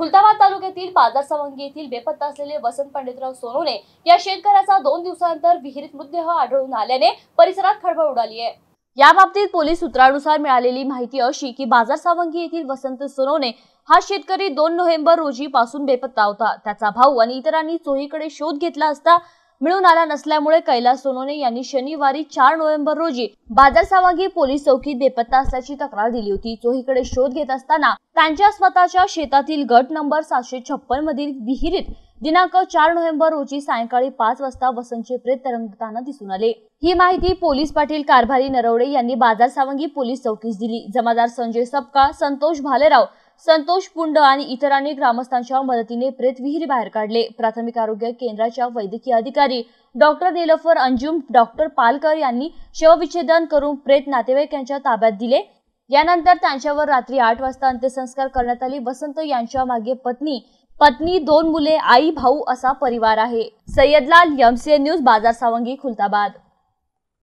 खुलताबाद तालुक्यातील बाजार सवंगी येथील बेपत्ता असलेले वसंत पंडितराव सोनवणे या शेतकऱ्याचा दोन दिवसानंतर विहिरीत मृतदेह आढळून आल्याने परिसरात खळबळ उडाली आहे याबाबतीत पोलीस सूत्रानुसार मिळालेली माहिती अशी की बाजार सावंगी येथील वसंत सोनवणे हा शेतकरी दोन नोव्हेंबर रोजी पासून बेपत्ता होता त्याचा भाऊ आणि इतरांनी चोहीकडे शोध घेतला असता मिळून आला नसल्यामुळे कैलास सोनोने यांनी शनिवारी चार नोव्हेंबर रोजी बाजार सावागी पोलीस चौकीत बेपत्ता असल्याची तक्रार दिली होती चोहीकडे शोध घेत असताना त्यांच्या स्वतःच्या शेतातील गट नंबर सातशे छप्पन मधील विहिरीत दिनांक चार नोव्हेंबर रोजी सायंकाळी पाच वाजता वसंतचे प्रेत तरंगताना दिसून आले ही माहिती पोलीस पाटील कारभारी नरवडे यांनी बाजार सावंगी पोलीस चौकीस दिली जमादार संजय सपकाळ संतोष भालेराव संतोष पुंड आणि इतरांनी ग्रामस्थांच्या मदतीने प्रेत विहीर बाहेर काढले प्राथमिक आरोग्य केंद्राच्या वैद्यकीय अधिकारी डॉक्टर निलफर अंजुम डॉक्टर पालकर यांनी शवविच्छेदन करून प्रेत नातेवाईक यांच्या ताब्यात दिले यानंतर त्यांच्यावर रात्री आठ वाजता अंत्यसंस्कार करण्यात आले वसंत यांच्या मागे पत्नी पत्नी दोन मुले आई भाऊ असा परिवार आहे सय्यदलाल यमसे न्यूज बाजार सावंगी खुलताबाद